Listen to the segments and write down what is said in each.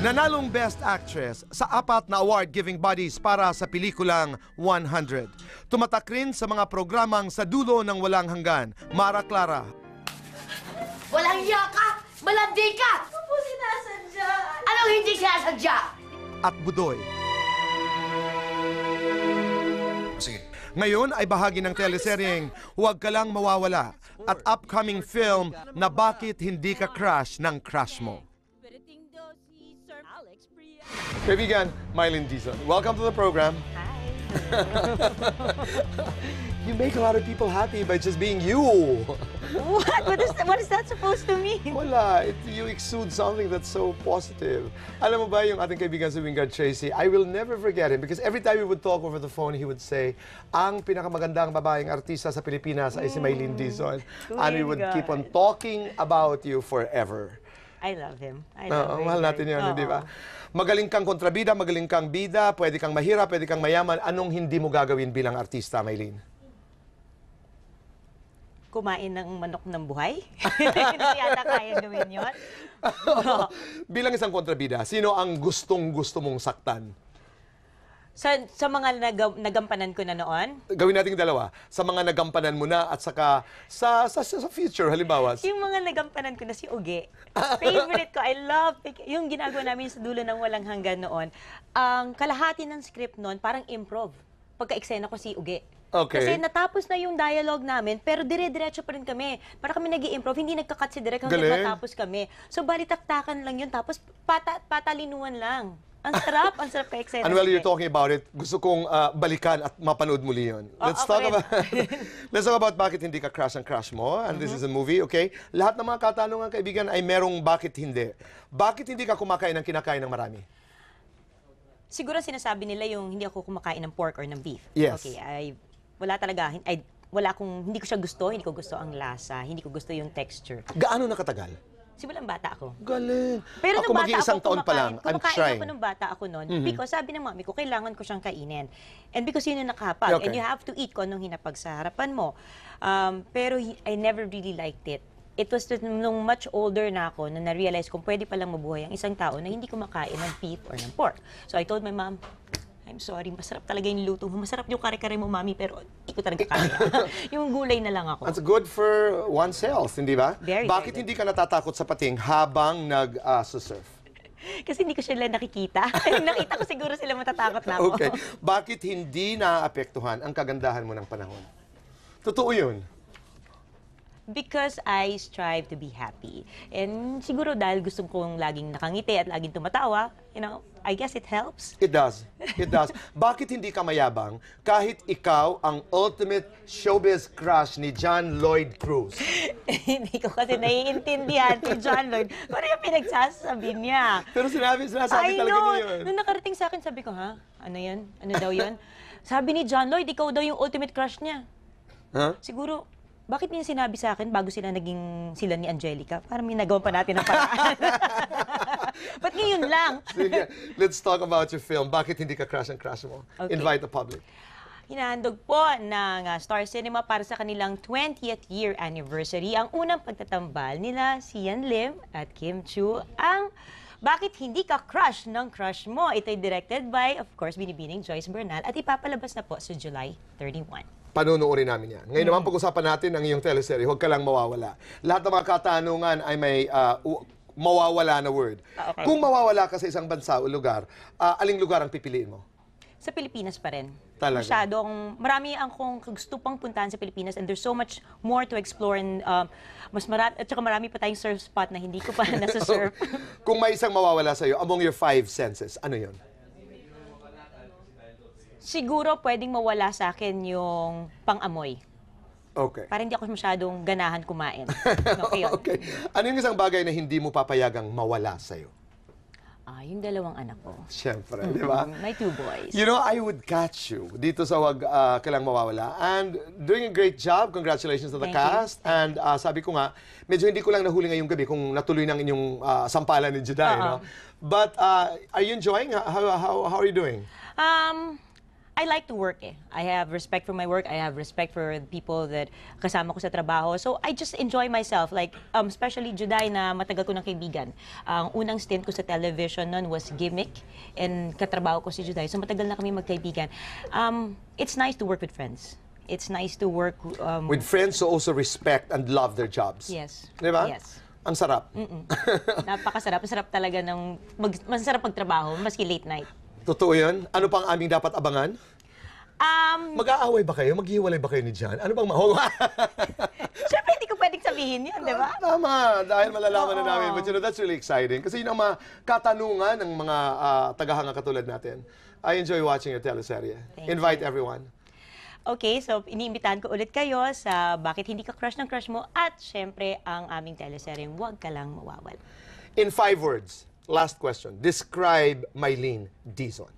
Nanalong Best Actress sa apat na award-giving bodies para sa pelikulang 100. Tumatak rin sa mga programang sa dulo ng walang hanggan. Mara Clara. Walang iya ka! Malandi ka! Ano po sinasadya? Anong hindi sinasadya? At Budoy. Sige. Ngayon ay bahagi ng teleseryeng Huwag Ka Lang Mawawala at upcoming film na Bakit Hindi Ka Crush ng Crush Mo. Kaibigan, Mylin Dizon. Welcome to the program. Hi. you make a lot of people happy by just being you. What? What is, that, what is that supposed to mean? Wala. It, you exude something that's so positive. Alam mo ba yung ating kaibigan si Wingard Tracy, I will never forget him because every time we would talk over the phone, he would say, ang pinakamagandang babaeng artista sa Pilipinas ay si Mylin mm. Dizon. and we would keep on talking about you forever. I love him. I love him. mahal natin yun, di ba? Magaling kang kontrabida, magaling kang bida, pwede kang mahirap, pwede kang mayaman. Anong hindi mo gagawin bilang artista, Maylene? Kumain ng manok ng buhay. Hindi yata kaya gawin yun. bilang isang kontrabida, sino ang gustong-gusto mong saktan? Sa, sa mga nag, nagampanan ko na noon? Gawin natin dalawa. Sa mga nagampanan mo na at saka sa, sa, sa, future, halimbawa. Yung mga nagampanan ko na si Uge. Favorite ko. I love. Yung ginagawa namin sa dulo ng walang hanggan noon, ang kalahati ng script noon, parang improv. Pagka-eksena ko si Uge. Okay. Kasi natapos na yung dialogue namin, pero dire-diretso pa rin kami. Para kami nag improve hindi nagka-cut si Direk hanggang Galing. matapos kami. So, balitaktakan lang yun, tapos pata patalinuan lang. Ang sarap, ang sarap ka-excited. And while you're eh. talking about it, gusto kong uh, balikan at mapanood muli yun. Oh, let's talk about Let's talk about bakit hindi ka crush ang crush mo. And mm -hmm. this is a movie, okay? Lahat ng mga katanungan kaibigan ay merong bakit hindi. Bakit hindi ka kumakain ng kinakain ng marami? Siguro sinasabi nila yung hindi ako kumakain ng pork or ng beef. Yes. Okay, I, wala talaga I, wala akong hindi ko siya gusto, hindi ko gusto ang lasa, hindi ko gusto yung texture. Gaano nakatagal? Simulang bata ako. Galing. Pero ako nung bata ako, taon pa lang, I'm kumakain trying. ako nung bata ako noon mm-hmm. because sabi ng mami ko, kailangan ko siyang kainin. And because yun yung nakapag. Okay. And you have to eat kung anong hinapag sa harapan mo. Um, pero I never really liked it it was nung much older na ako na na-realize kung pwede palang mabuhay ang isang tao na hindi kumakain ng beef or ng pork. So I told my mom, I'm sorry, masarap talaga yung luto mo. Masarap yung kare-kare mo, mami, pero hindi ko talaga kaya. yung gulay na lang ako. That's good for one's health, hindi ba? Very, Bakit very hindi ka natatakot sa pating habang nag-surf? Uh, kasi hindi ko sila nakikita. Nakita ko siguro sila matatakot na ako. Okay. Bakit hindi naapektuhan ang kagandahan mo ng panahon? Totoo yun because I strive to be happy. And siguro dahil gusto kong laging nakangiti at laging tumatawa, you know, I guess it helps. It does. It does. Bakit hindi ka mayabang kahit ikaw ang ultimate showbiz crush ni John Lloyd Cruz? hindi ko kasi naiintindihan si John Lloyd. Pero ano yung pinagsasabi niya? Pero sinabi, sinasabi I talaga know. niya yun. Nung nakarating sa akin, sabi ko, ha? Ano yan? Ano daw yan? sabi ni John Lloyd, ikaw daw yung ultimate crush niya. Huh? Siguro, bakit niya sinabi sa akin bago sila naging sila ni Angelica? Para may nagawa pa natin ng paraan. Ba't ngayon lang? Sige, let's talk about your film. Bakit hindi ka crash and crash mo? Okay. Invite the public hinahandog po ng uh, Star Cinema para sa kanilang 20th year anniversary. Ang unang pagtatambal nila si Yan Lim at Kim Chu ang bakit hindi ka crush ng crush mo? Ito'y directed by, of course, binibining Joyce Bernal at ipapalabas na po sa July 31 panunuorin namin yan. Ngayon naman, pag-usapan natin ang iyong teleserye. Huwag ka lang mawawala. Lahat ng mga katanungan ay may uh, mawawala na word. Ah, Kung mawawala ka sa isang bansa o lugar, uh, aling lugar ang pipiliin mo? Sa Pilipinas pa rin. Talaga. Masyadong, marami ang kung gusto pang puntahan sa Pilipinas and there's so much more to explore and um, mas marami, at saka marami pa tayong surf spot na hindi ko pa nasa-surf. kung may isang mawawala sa'yo, among your five senses, ano yon? Siguro pwedeng mawala sa akin yung pang-amoy. Okay. Para hindi ako masyadong ganahan kumain. Okay, okay. Ano yung isang bagay na hindi mo papayagang mawala sa'yo? Ah, yung dalawang anak ko. Siyempre, di ba? My two boys. You know, I would catch you dito sa Wag uh, Kailang Mawawala. And doing a great job. Congratulations to the Thank you. cast. And uh, sabi ko nga, medyo hindi ko lang nahuli ngayong gabi kung natuloy ng inyong uh, ah, sampalan ni Jedi, no? Uh-uh. But uh, are you enjoying? How, how, how are you doing? Um, I like to work eh. I have respect for my work. I have respect for the people that kasama ko sa trabaho. So I just enjoy myself. Like, um, especially Juday na matagal ko ng kaibigan. Ang unang stint ko sa television noon was Gimmick and katrabaho ko si Juday. So matagal na kami magkaibigan. Um, it's nice to work with friends it's nice to work um, with friends who also respect and love their jobs. Yes. Di ba? Yes. Ang sarap. Mm -mm. Napakasarap. Ang sarap talaga ng... Mag, masarap magtrabaho, maski late night. Totoo yan? Ano pang aming dapat abangan? Um, Mag-aaway ba kayo? Maghihiwalay ba kayo ni Jan? Ano bang mahog? Oh, syempre hindi ko pwedeng sabihin yan, di ba? Ah, tama, dahil malalaman na namin. But you know, that's really exciting. Kasi yun ang mga katanungan ng mga ah, tagahanga katulad natin. I enjoy watching your teleserye. Thank Invite everyone. Okay, so iniimbitahan ko ulit kayo sa Bakit Hindi Ka Crush ng Crush Mo at siyempre ang aming teleserye, Huwag Ka Lang Mawawala. In five words, Last question. Describe Mylene Dizon.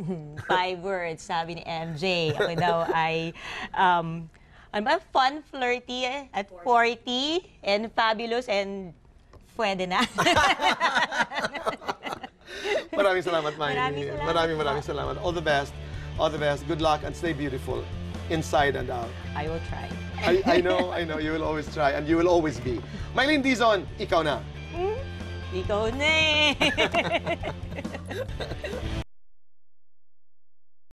Five words, sabi ni MJ. Ako daw ay... Um, ano ba? Fun, flirty eh, at 40, and fabulous, and pwede na. maraming salamat, Mylene. Maraming salamat. Maraming, maraming salamat. All the best. All the best. Good luck and stay beautiful inside and out. I will try. I, I know, I know. You will always try and you will always be. Mylene Dizon, ikaw na. Mm -hmm. Ikaw na eh!